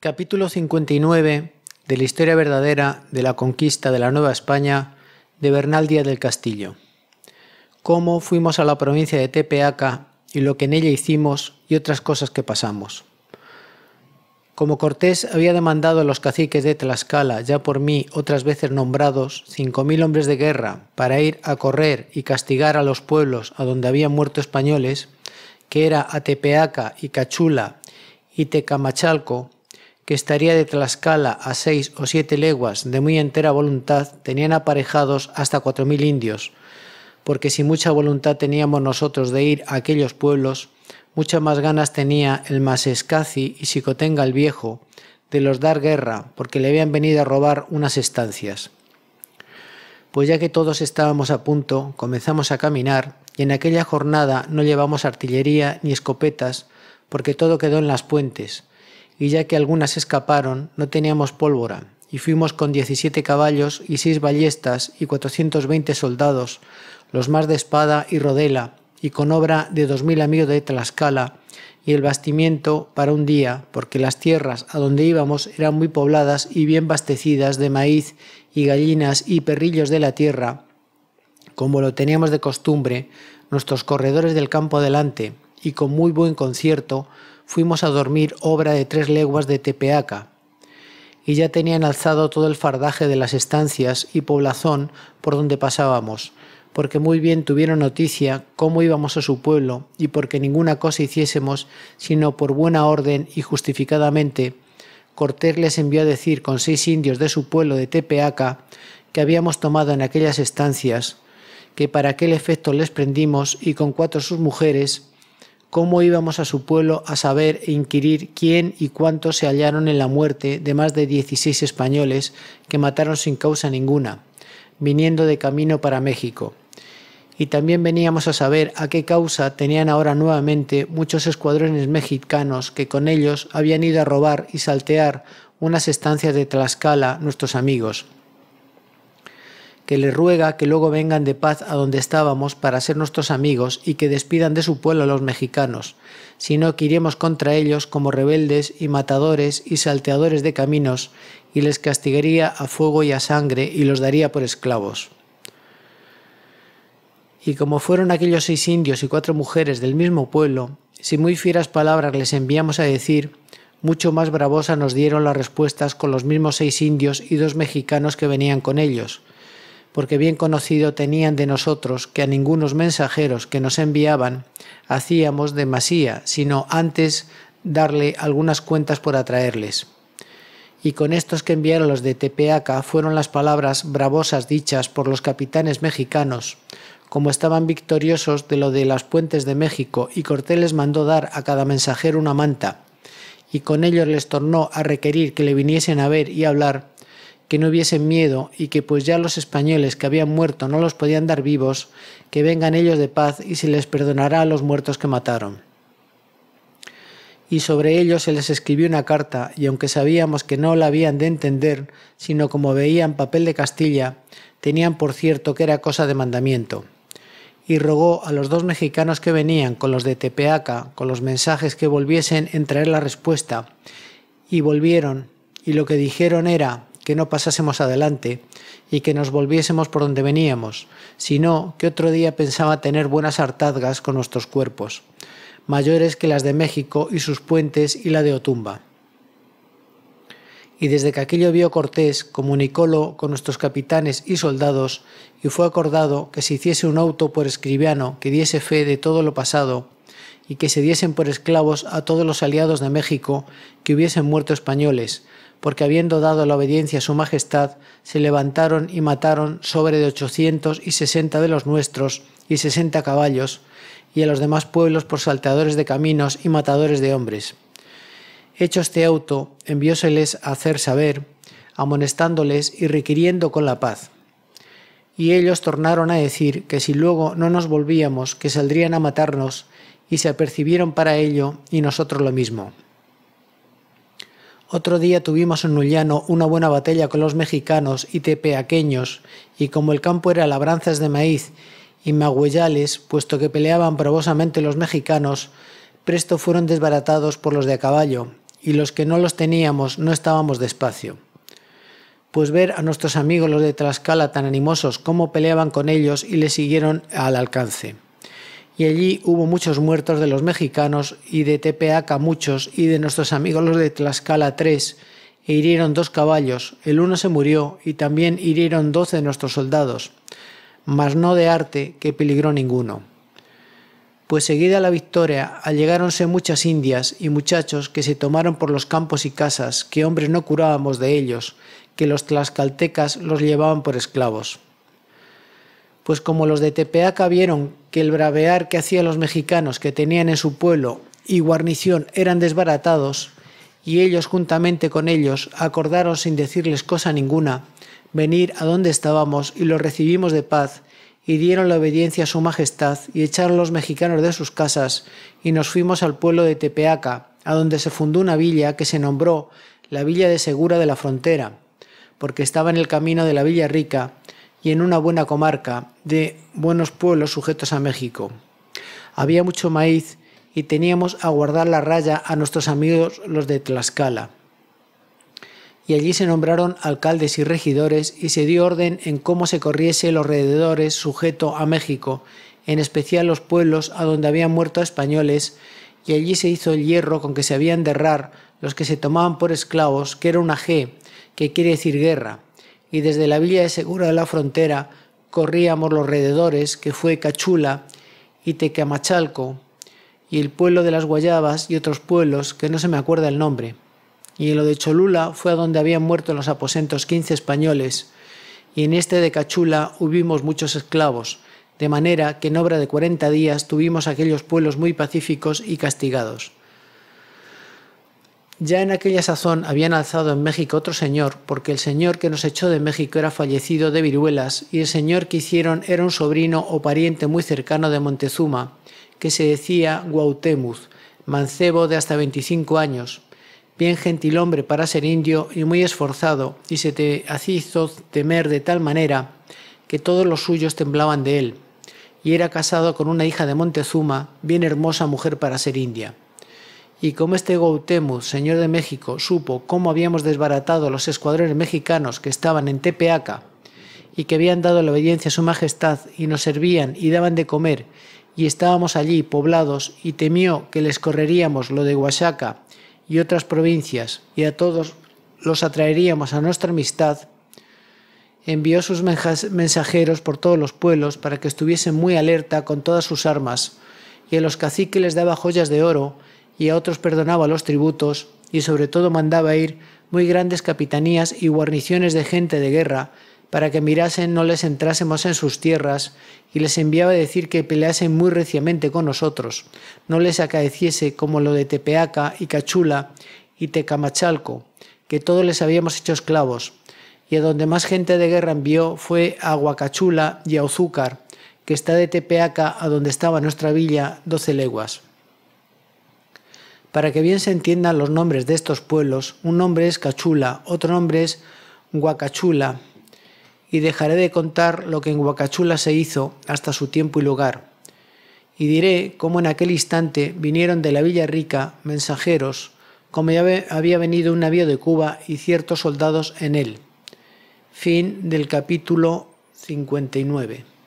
Capítulo 59 de la historia verdadera de la conquista de la Nueva España de Bernal Díaz del Castillo. Cómo fuimos a la provincia de Tepeaca y lo que en ella hicimos y otras cosas que pasamos. Como Cortés había demandado a los caciques de Tlaxcala, ya por mí otras veces nombrados, cinco mil hombres de guerra para ir a correr y castigar a los pueblos a donde habían muerto españoles, que era Tepeaca y Cachula y Tecamachalco, que estaría de Tlaxcala a seis o siete leguas de muy entera voluntad, tenían aparejados hasta cuatro mil indios, porque si mucha voluntad teníamos nosotros de ir a aquellos pueblos, muchas más ganas tenía el Masescaci y Xicotenga el Viejo de los dar guerra, porque le habían venido a robar unas estancias. Pues ya que todos estábamos a punto, comenzamos a caminar, y en aquella jornada no llevamos artillería ni escopetas, porque todo quedó en las puentes, y ya que algunas escaparon, no teníamos pólvora, y fuimos con 17 caballos y seis ballestas y veinte soldados, los más de espada y rodela, y con obra de dos mil amigos de Tlaxcala, y el bastimiento para un día, porque las tierras a donde íbamos eran muy pobladas y bien bastecidas de maíz y gallinas y perrillos de la tierra, como lo teníamos de costumbre, nuestros corredores del campo adelante, y con muy buen concierto fuimos a dormir obra de tres leguas de Tepeaca, y ya tenían alzado todo el fardaje de las estancias y poblazón por donde pasábamos, porque muy bien tuvieron noticia cómo íbamos a su pueblo y porque ninguna cosa hiciésemos sino por buena orden y justificadamente, Cortés les envió a decir con seis indios de su pueblo de Tepeaca que habíamos tomado en aquellas estancias, que para aquel efecto les prendimos y con cuatro sus mujeres ¿Cómo íbamos a su pueblo a saber e inquirir quién y cuántos se hallaron en la muerte de más de 16 españoles que mataron sin causa ninguna, viniendo de camino para México? y también veníamos a saber a qué causa tenían ahora nuevamente muchos escuadrones mexicanos que con ellos habían ido a robar y saltear unas estancias de Tlaxcala nuestros amigos que le ruega que luego vengan de paz a donde estábamos para ser nuestros amigos y que despidan de su pueblo a los mexicanos, sino que iremos contra ellos como rebeldes y matadores y salteadores de caminos, y les castigaría a fuego y a sangre y los daría por esclavos. Y como fueron aquellos seis indios y cuatro mujeres del mismo pueblo, si muy fieras palabras les enviamos a decir, mucho más bravosa nos dieron las respuestas con los mismos seis indios y dos mexicanos que venían con ellos, porque bien conocido tenían de nosotros que a ningunos mensajeros que nos enviaban hacíamos demasía, sino antes darle algunas cuentas por atraerles. Y con estos que enviaron los de Tepeaca fueron las palabras bravosas dichas por los capitanes mexicanos, como estaban victoriosos de lo de las puentes de México, y Cortés les mandó dar a cada mensajero una manta, y con ellos les tornó a requerir que le viniesen a ver y hablar, que no hubiesen miedo y que pues ya los españoles que habían muerto no los podían dar vivos, que vengan ellos de paz y se les perdonará a los muertos que mataron. Y sobre ello se les escribió una carta, y aunque sabíamos que no la habían de entender, sino como veían papel de Castilla, tenían por cierto que era cosa de mandamiento. Y rogó a los dos mexicanos que venían con los de Tepeaca, con los mensajes que volviesen en traer la respuesta, y volvieron, y lo que dijeron era, que no pasásemos adelante y que nos volviésemos por donde veníamos, sino que otro día pensaba tener buenas hartazgas con nuestros cuerpos, mayores que las de México y sus puentes y la de Otumba. Y desde que aquello vio Cortés, comunicólo con nuestros capitanes y soldados, y fue acordado que se hiciese un auto por escribiano que diese fe de todo lo pasado y que se diesen por esclavos a todos los aliados de México que hubiesen muerto españoles, porque habiendo dado la obediencia a su majestad, se levantaron y mataron sobre de ochocientos y sesenta de los nuestros y sesenta caballos, y a los demás pueblos por salteadores de caminos y matadores de hombres. Hecho este auto, envióseles a hacer saber, amonestándoles y requiriendo con la paz. Y ellos tornaron a decir que si luego no nos volvíamos, que saldrían a matarnos y se apercibieron para ello y nosotros lo mismo. Otro día tuvimos en Ullano una buena batalla con los mexicanos y tepeaqueños, y como el campo era labranzas de maíz y magüeyales, puesto que peleaban bravosamente los mexicanos, presto fueron desbaratados por los de a caballo, y los que no los teníamos no estábamos despacio. Pues ver a nuestros amigos los de Tlaxcala tan animosos como peleaban con ellos y les siguieron al alcance y allí hubo muchos muertos de los mexicanos y de Tepeaca muchos y de nuestros amigos los de Tlaxcala tres, e hirieron dos caballos, el uno se murió y también hirieron doce de nuestros soldados, mas no de arte que peligró ninguno. Pues seguida la victoria, allegáronse muchas indias y muchachos que se tomaron por los campos y casas, que hombres no curábamos de ellos, que los tlaxcaltecas los llevaban por esclavos. Pues como los de Tepeaca vieron que el bravear que hacían los mexicanos que tenían en su pueblo y guarnición eran desbaratados, y ellos juntamente con ellos acordaron sin decirles cosa ninguna, venir a donde estábamos y los recibimos de paz, y dieron la obediencia a su majestad, y echaron los mexicanos de sus casas, y nos fuimos al pueblo de Tepeaca, a donde se fundó una villa que se nombró la Villa de Segura de la Frontera, porque estaba en el camino de la Villa Rica, y en una buena comarca de buenos pueblos sujetos a México. Había mucho maíz y teníamos a guardar la raya a nuestros amigos los de Tlaxcala. Y allí se nombraron alcaldes y regidores y se dio orden en cómo se corriese los alrededores sujeto a México, en especial los pueblos a donde habían muerto españoles, y allí se hizo el hierro con que se habían de los que se tomaban por esclavos, que era una G, que quiere decir guerra, y desde la villa de Segura de la Frontera corríamos los rededores, que fue Cachula y Tecamachalco, y el pueblo de las Guayabas y otros pueblos que no se me acuerda el nombre. Y en lo de Cholula fue a donde habían muerto en los aposentos quince españoles, y en este de Cachula hubimos muchos esclavos, de manera que en obra de cuarenta días tuvimos aquellos pueblos muy pacíficos y castigados. Ya en aquella sazón habían alzado en México otro señor, porque el señor que nos echó de México era fallecido de viruelas, y el señor que hicieron era un sobrino o pariente muy cercano de Montezuma, que se decía Guautemuz, mancebo de hasta 25 años, bien gentil hombre para ser indio y muy esforzado, y se te hizo temer de tal manera que todos los suyos temblaban de él, y era casado con una hija de Montezuma, bien hermosa mujer para ser india y como este Gautemu, señor de México, supo cómo habíamos desbaratado los escuadrones mexicanos que estaban en Tepeaca y que habían dado la obediencia a su majestad y nos servían y daban de comer, y estábamos allí poblados y temió que les correríamos lo de Oaxaca y otras provincias y a todos los atraeríamos a nuestra amistad, envió sus mensajeros por todos los pueblos para que estuviesen muy alerta con todas sus armas, y a los caciques les daba joyas de oro, y a otros perdonaba los tributos, y sobre todo mandaba ir muy grandes capitanías y guarniciones de gente de guerra, para que mirasen no les entrásemos en sus tierras, y les enviaba a decir que peleasen muy reciamente con nosotros, no les acaeciese como lo de Tepeaca y Cachula y Tecamachalco, que todos les habíamos hecho esclavos, y a donde más gente de guerra envió fue a Huacachula y a Ozúcar, que está de Tepeaca a donde estaba nuestra villa doce leguas. Para que bien se entiendan los nombres de estos pueblos, un nombre es Cachula, otro nombre es Huacachula, y dejaré de contar lo que en Huacachula se hizo hasta su tiempo y lugar. Y diré cómo en aquel instante vinieron de la Villa Rica mensajeros, como ya había venido un navío de Cuba y ciertos soldados en él. Fin del capítulo 59.